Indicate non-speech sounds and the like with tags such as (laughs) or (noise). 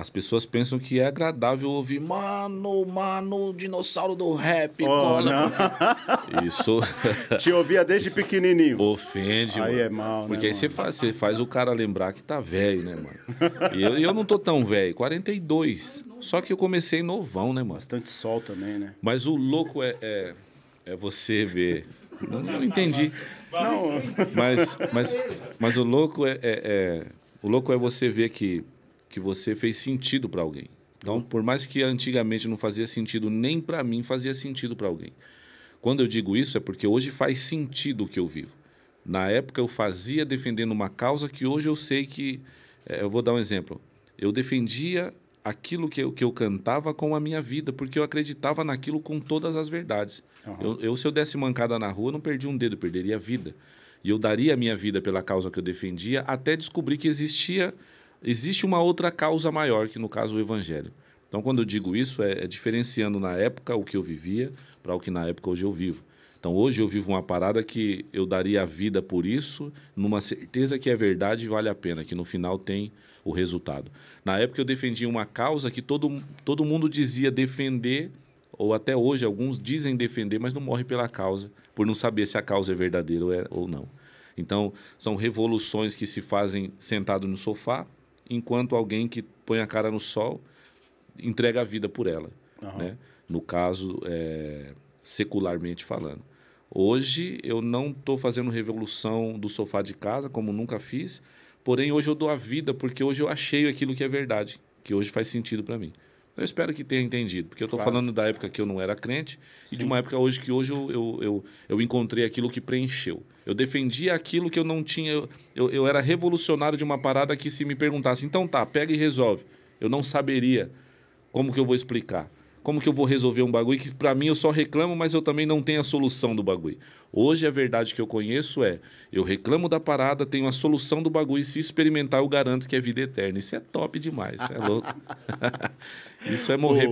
As pessoas pensam que é agradável ouvir, mano, mano, dinossauro do rap, oh, (laughs) Isso. (laughs) Te ouvia desde Isso pequenininho. Ofende, aí mano. é mal, né, Porque aí Você, faz, você faz o cara lembrar que tá velho, né, mano? E eu, eu não tô tão velho, 42. Só que eu comecei novão, né, mano? Bastante sol também, né? Mas o louco é, é, é você ver. Não, não entendi. Não. Mas, mas, mas o louco é, é, é. O louco é você ver que que você fez sentido para alguém. Então, uhum. por mais que antigamente não fazia sentido nem para mim, fazia sentido para alguém. Quando eu digo isso é porque hoje faz sentido o que eu vivo. Na época eu fazia defendendo uma causa que hoje eu sei que é, eu vou dar um exemplo. Eu defendia aquilo que eu, que eu cantava com a minha vida, porque eu acreditava naquilo com todas as verdades. Uhum. Eu, eu, se eu desse mancada na rua, não perdi um dedo, perderia a vida. E eu daria a minha vida pela causa que eu defendia, até descobrir que existia existe uma outra causa maior, que no caso o evangelho. Então, quando eu digo isso, é, é diferenciando na época o que eu vivia para o que na época hoje eu vivo. Então, hoje eu vivo uma parada que eu daria a vida por isso, numa certeza que é verdade e vale a pena, que no final tem o resultado. Na época eu defendia uma causa que todo, todo mundo dizia defender, ou até hoje alguns dizem defender, mas não morre pela causa, por não saber se a causa é verdadeira ou, é, ou não. Então, são revoluções que se fazem sentado no sofá, enquanto alguém que põe a cara no sol entrega a vida por ela. Uhum. Né? No caso, é, secularmente falando. Hoje eu não estou fazendo revolução do sofá de casa, como nunca fiz, porém hoje eu dou a vida, porque hoje eu achei aquilo que é verdade, que hoje faz sentido para mim. Então eu espero que tenha entendido, porque eu estou claro. falando da época que eu não era crente Sim. e de uma época hoje que hoje eu, eu, eu, eu, encontrei aquilo que preencheu. Eu defendia aquilo que eu não tinha. Eu, eu, eu era revolucionário de uma parada que se me perguntasse, então tá, pega e resolve. Eu não saberia como que eu vou explicar. Como que eu vou resolver um bagulho que para mim eu só reclamo, mas eu também não tenho a solução do bagulho? Hoje a verdade que eu conheço é: eu reclamo da parada, tenho a solução do bagulho e se experimentar eu garanto que é vida eterna. Isso é top demais, isso é louco. (laughs) isso é morrer